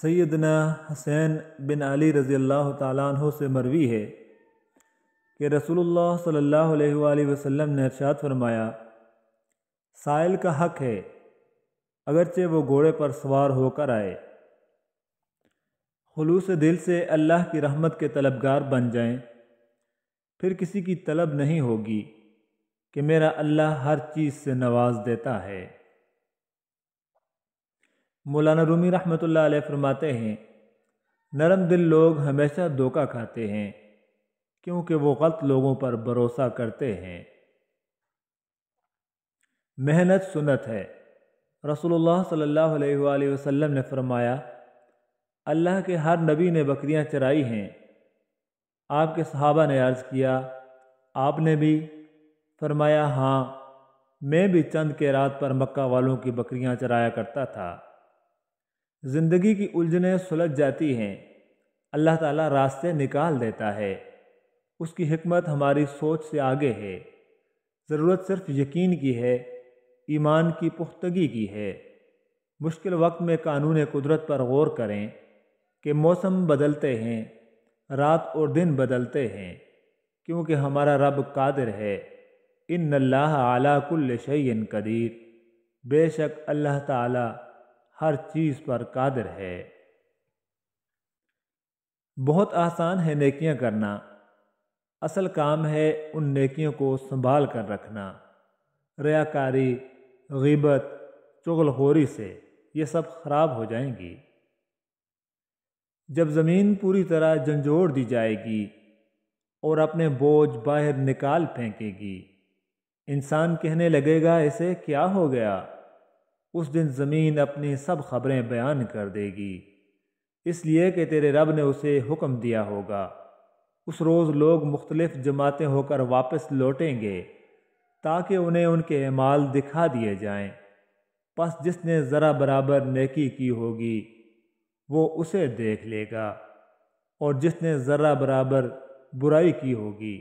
सैदना हसैन बिन अली रज़ी अल्लाह तु से मरवी है कि रसूलुल्लाह सल्लल्लाहु अलैहि वसल्लम ने अर्शात फरमाया साइल का हक है अगरचे वो घोड़े पर सवार होकर आए खलूस दिल से अल्लाह की रहमत के तलबगार बन जाएं, फिर किसी की तलब नहीं होगी कि मेरा अल्लाह हर चीज़ से नवाज देता है मौलाना रूमी रहमत फरमाते हैं नरम दिल लोग हमेशा धोखा खाते हैं क्योंकि वो गलत लोगों पर भरोसा करते हैं मेहनत सुनत है रसोल्ला सल्ला वसम ने फरमाया अल्लाह के हर नबी ने बकरियां चराई हैं आपके सहाबा ने अर्ज़ किया आपने भी फरमाया हाँ मैं भी चंद के रात पर मक्का वालों की बकरियां चराया करता था ज़िंदगी की उलझने सुलझ जाती हैं अल्लाह ताला रास्ते निकाल देता है उसकी हमत हमारी सोच से आगे है ज़रूरत सिर्फ यकीन की है ईमान की पुख्तगी की है मुश्किल वक्त में कानून कुदरत पर गौर करें कि मौसम बदलते हैं रात और दिन बदलते हैं क्योंकि हमारा रब कादिर है इन अल्लाह आला कुल शयन कदीर बेशक अल्लाह ताला हर चीज़ पर कादिर है बहुत आसान है नेकियां करना असल काम है उन नेकियों को संभाल कर रखना रयाकारी गिबत चुगलखोरी से ये सब खराब हो जाएंगी जब ज़मीन पूरी तरह झंझोर दी जाएगी और अपने बोझ बाहर निकाल फेंकेगी इंसान कहने लगेगा इसे क्या हो गया उस दिन ज़मीन अपनी सब खबरें बयान कर देगी इसलिए कि तेरे रब ने उसे हुक्म दिया होगा उस रोज़ लोग मुख्तलिफ़ जमातें होकर वापस लौटेंगे ताकि उन्हें उनके अमाल दिखा दिए जाएं। बस जिसने ज़रा बराबर नेकी की होगी वो उसे देख लेगा और जिसने ज़रा बराबर बुराई की होगी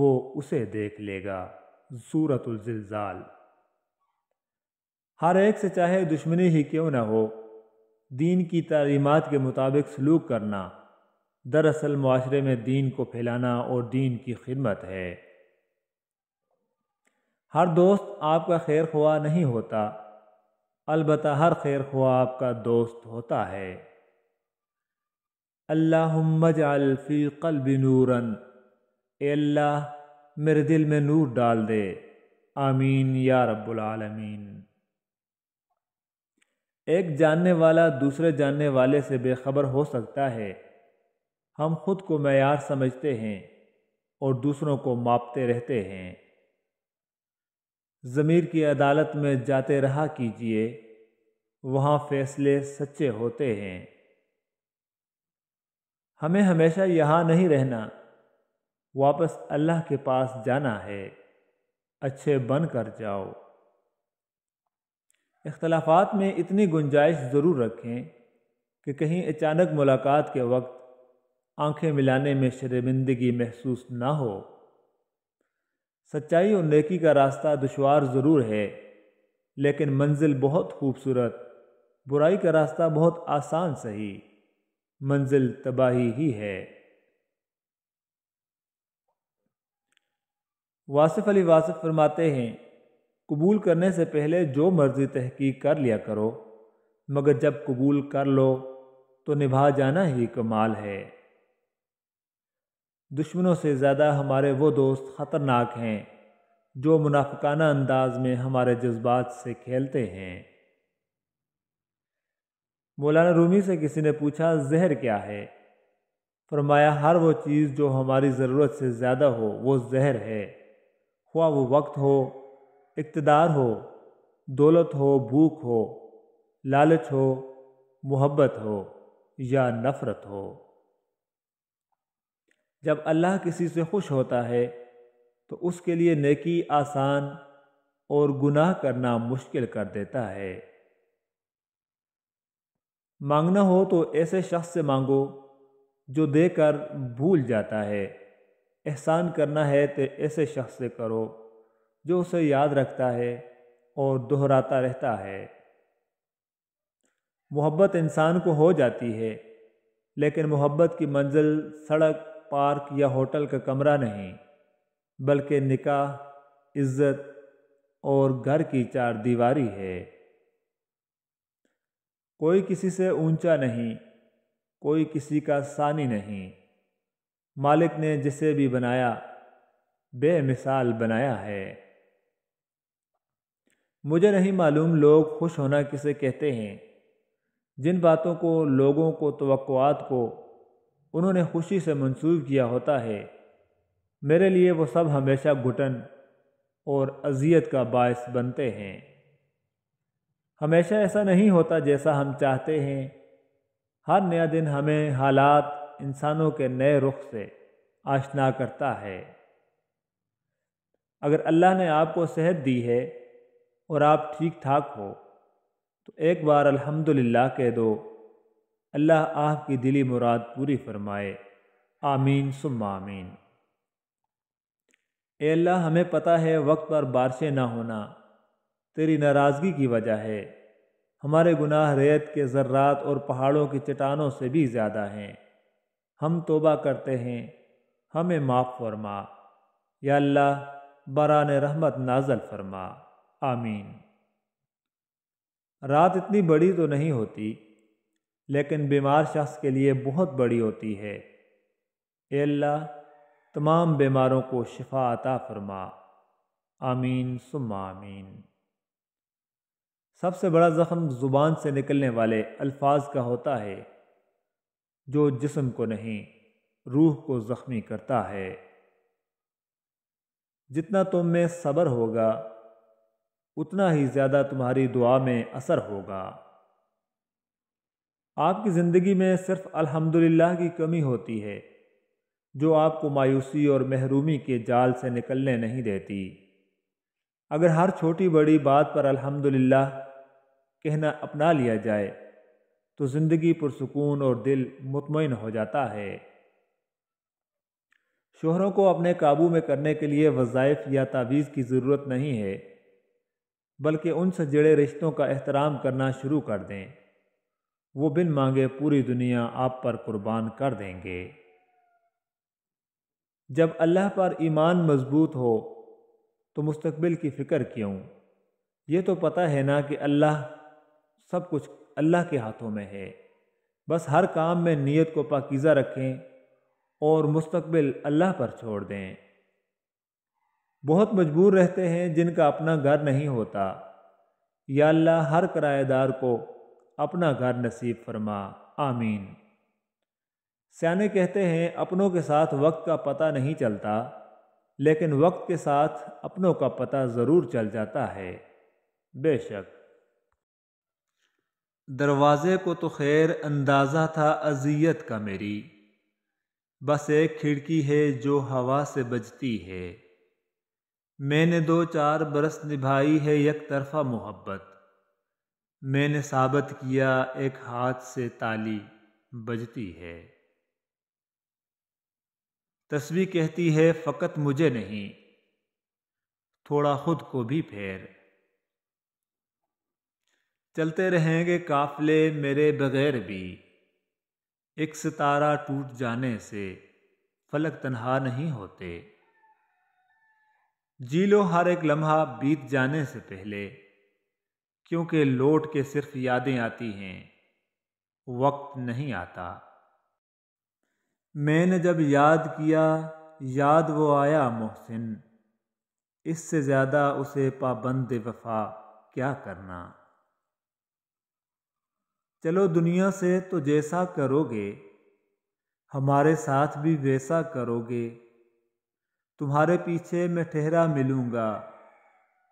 वो उसे देख लेगा सूरतुल्ज़ाल हर एक से चाहे दुश्मनी ही क्यों न हो दीन की तालीमत के मुताबिक सलूक करना दरअसल माशरे में दीन को फैलाना और दीन की खिदमत है हर दोस्त आपका खैर ख्वा नहीं होता अलबत् हर खैर ख्वा आपका दोस्त होता है अल्लाहमजफ़ी कल्ब नूरन अल्लाह मेरे दिल में नूर डाल दे आमीन या रब्बुल आलमीन एक जानने वाला दूसरे जानने वाले से बेखबर हो सकता है हम खुद को मैार समझते हैं और दूसरों को मापते रहते हैं ज़मीर की अदालत में जाते रहा कीजिए वहाँ फैसले सच्चे होते हैं हमें हमेशा यहाँ नहीं रहना वापस अल्लाह के पास जाना है अच्छे बन कर जाओ इख्तलाफात में इतनी गुंजाइश ज़रूर रखें कि कहीं अचानक मुलाकात के वक्त आंखें मिलाने में शर्मिंदगी महसूस ना हो सच्चाई और नेकी का रास्ता दुशवार ज़रूर है लेकिन मंजिल बहुत खूबसूरत बुराई का रास्ता बहुत आसान सही मंजिल तबाही ही है वासिफ अली वासिफ फरमाते हैं कबूल करने से पहले जो मर्ज़ी तहकीक कर लिया करो मगर जब कबूल कर लो तो निभा जाना ही कमाल है दुश्मनों से ज़्यादा हमारे वो दोस्त ख़तरनाक हैं जो मुनाफिकाना अंदाज में हमारे जज्बात से खेलते हैं मौलाना रूमी से किसी ने पूछा जहर क्या है फरमाया हर वो चीज़ जो हमारी ज़रूरत से ज़्यादा हो वो जहर है ख्वा वो वक्त हो इकतदार हो दौलत हो भूख हो लालच हो मोहब्बत हो या नफ़रत हो जब अल्लाह किसी से खुश होता है तो उसके लिए नेकी आसान और गुनाह करना मुश्किल कर देता है मांगना हो तो ऐसे शख्स से मांगो जो देकर भूल जाता है एहसान करना है तो ऐसे शख्स से करो जो उसे याद रखता है और दोहराता रहता है मोहब्बत इंसान को हो जाती है लेकिन मोहब्बत की मंजिल सड़क पार्क या होटल का कमरा नहीं बल्कि निकाह इज्जत और घर की चार दीवारी है कोई किसी से ऊंचा नहीं कोई किसी का सानी नहीं मालिक ने जिसे भी बनाया बेमिसाल बनाया है मुझे नहीं मालूम लोग खुश होना किसे कहते हैं जिन बातों को लोगों को तोक़ात को उन्होंने खुशी से मंसूब किया होता है मेरे लिए वो सब हमेशा घुटन और अजियत का बायस बनते हैं हमेशा ऐसा नहीं होता जैसा हम चाहते हैं हर नया दिन हमें हालात इंसानों के नए रुख से आशना करता है अगर अल्लाह ने आपको सेहत दी है और आप ठीक ठाक हो तो एक बार अल्हम्दुलिल्लाह कह दो अल्लाह आपकी दिली मुराद पूरी फरमाए आमीन सुम आमीन ए अल्लाह हमें पता है वक्त पर बारिशें ना होना तेरी नाराज़गी की वजह है हमारे गुनाह रेत के ज़र्रात और पहाड़ों की चट्टानों से भी ज़्यादा हैं हम तोबा करते हैं हमें माफ़ फरमा या अल्लाह बरान रहमत नाजल फरमा आमीन रात इतनी बड़ी तो नहीं होती लेकिन बीमार शख्स के लिए बहुत बड़ी होती है अल्लाह तमाम बीमारों को शिफा अता फरमा आमीन सुम आमीन सबसे बड़ा ज़ख्म ज़ुबान से निकलने वाले अल्फाज का होता है जो जिस्म को नहीं रूह को ज़ख्मी करता है जितना तुम में सब्र होगा उतना ही ज़्यादा तुम्हारी दुआ में असर होगा आपकी ज़िंदगी में सिर्फ अल्हम्दुलिल्लाह की कमी होती है जो आपको मायूसी और महरूमी के जाल से निकलने नहीं देती अगर हर छोटी बड़ी बात पर अल्हम्दुलिल्लाह कहना अपना लिया जाए तो ज़िंदगी पुरसकून और दिल मुतमिन हो जाता है शोहरों को अपने काबू में करने के लिए वज़ाइफ या तावीज़ की ज़रूरत नहीं है बल्कि उनसे जुड़े रिश्तों का एहतराम करना शुरू कर दें वो बिन मांगे पूरी दुनिया आप पर कुर्बान कर देंगे जब अल्लाह पर ईमान मजबूत हो तो मुस्तबिल की फ़िक्र क्यों ये तो पता है ना कि अल्लाह सब कुछ अल्लाह के हाथों में है बस हर काम में नीयत को पाकिज़ा रखें और मुस्तबिल अल्लाह पर छोड़ दें बहुत मजबूर रहते हैं जिनका अपना घर नहीं होता या अल्लाह हर किराएदार को अपना घर नसीब फरमा आमीन सियाने कहते हैं अपनों के साथ वक्त का पता नहीं चलता लेकिन वक्त के साथ अपनों का पता ज़रूर चल जाता है बेशक दरवाज़े को तो खैर अंदाज़ा था अजियत का मेरी बस एक खिड़की है जो हवा से बजती है मैंने दो चार बरस निभाई है एक तरफा मोहब्बत मैंने साबित किया एक हाथ से ताली बजती है तस्वीर कहती है फ़कत मुझे नहीं थोड़ा खुद को भी फेर चलते रहेंगे काफले मेरे बगैर भी एक सितारा टूट जाने से फलक तन्हा नहीं होते जी लो हर एक लम्हा बीत जाने से पहले क्योंकि लौट के सिर्फ यादें आती हैं वक्त नहीं आता मैंने जब याद किया याद वो आया मोहसिन इससे ज़्यादा उसे पाबंद वफा क्या करना चलो दुनिया से तो जैसा करोगे हमारे साथ भी वैसा करोगे तुम्हारे पीछे मैं ठहरा मिलूँगा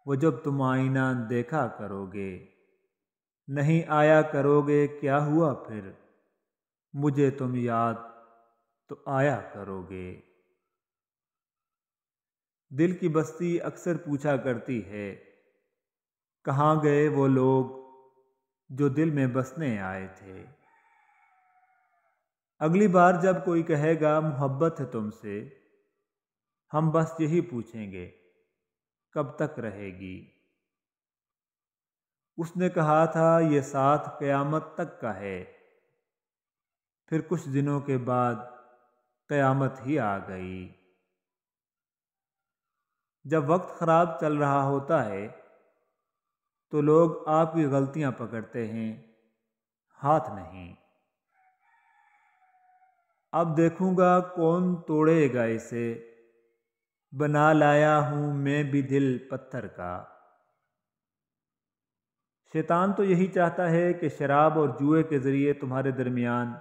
वो जब तुम आईना देखा करोगे नहीं आया करोगे क्या हुआ फिर मुझे तुम याद तो आया करोगे दिल की बस्ती अक्सर पूछा करती है कहाँ गए वो लोग जो दिल में बसने आए थे अगली बार जब कोई कहेगा मोहब्बत है तुमसे हम बस यही पूछेंगे कब तक रहेगी उसने कहा था ये साथ क़यामत तक का है फिर कुछ दिनों के बाद क़यामत ही आ गई जब वक्त ख़राब चल रहा होता है तो लोग आपकी गलतियां पकड़ते हैं हाथ नहीं अब देखूंगा कौन तोड़ेगा इसे बना लाया हूँ मैं भी दिल पत्थर का शैतान तो यही चाहता है कि शराब और जुए के ज़रिए तुम्हारे दरमियान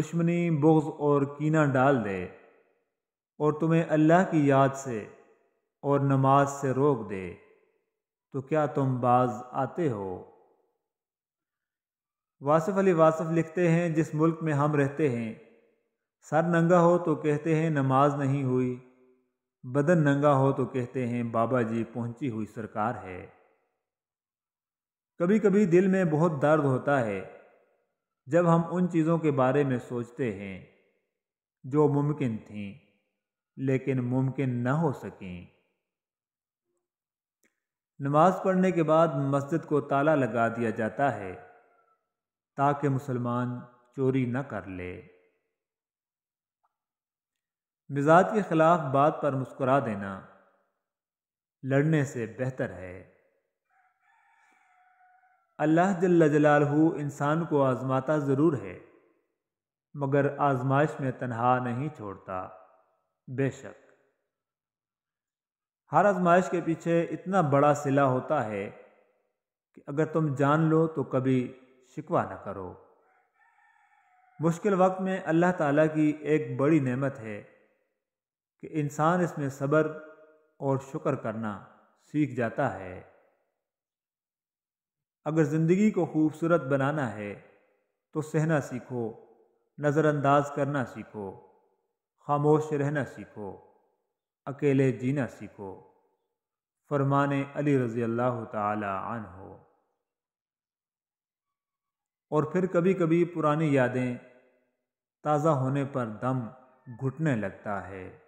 दुश्मनी बुग्ज़ और कीना डाल दे और तुम्हें अल्लाह की याद से और नमाज से रोक दे तो क्या तुम बाज आते हो वासिफ अली वासिफ लिखते हैं जिस मुल्क में हम रहते हैं सर नंगा हो तो कहते हैं नमाज नहीं हुई बदन नंगा हो तो कहते हैं बाबा जी पहुंची हुई सरकार है कभी कभी दिल में बहुत दर्द होता है जब हम उन चीज़ों के बारे में सोचते हैं जो मुमकिन थीं लेकिन मुमकिन न हो सकें नमाज पढ़ने के बाद मस्जिद को ताला लगा दिया जाता है ताकि मुसलमान चोरी न कर ले मिजाज के ख़िलाफ़ बात पर मुस्कुरा देना लड़ने से बेहतर है अल्लाह जल्ल जलाल इंसान को आज़माता ज़रूर है मगर आजमाइश में तनहा नहीं छोड़ता बेशक हर आजमाइश के पीछे इतना बड़ा सिला होता है कि अगर तुम जान लो तो कभी शिकवा न करो मुश्किल वक्त में अल्लाह ताला की एक बड़ी नेमत है कि इंसान इसमें सब्र और शुक्र करना सीख जाता है अगर ज़िंदगी को खूबसूरत बनाना है तो सहना सीखो नज़रअंदाज करना सीखो खामोश रहना सीखो अकेले जीना सीखो फरमान अली रज़ी अल्लाह तन हो और फिर कभी कभी पुरानी यादें ताज़ा होने पर दम घुटने लगता है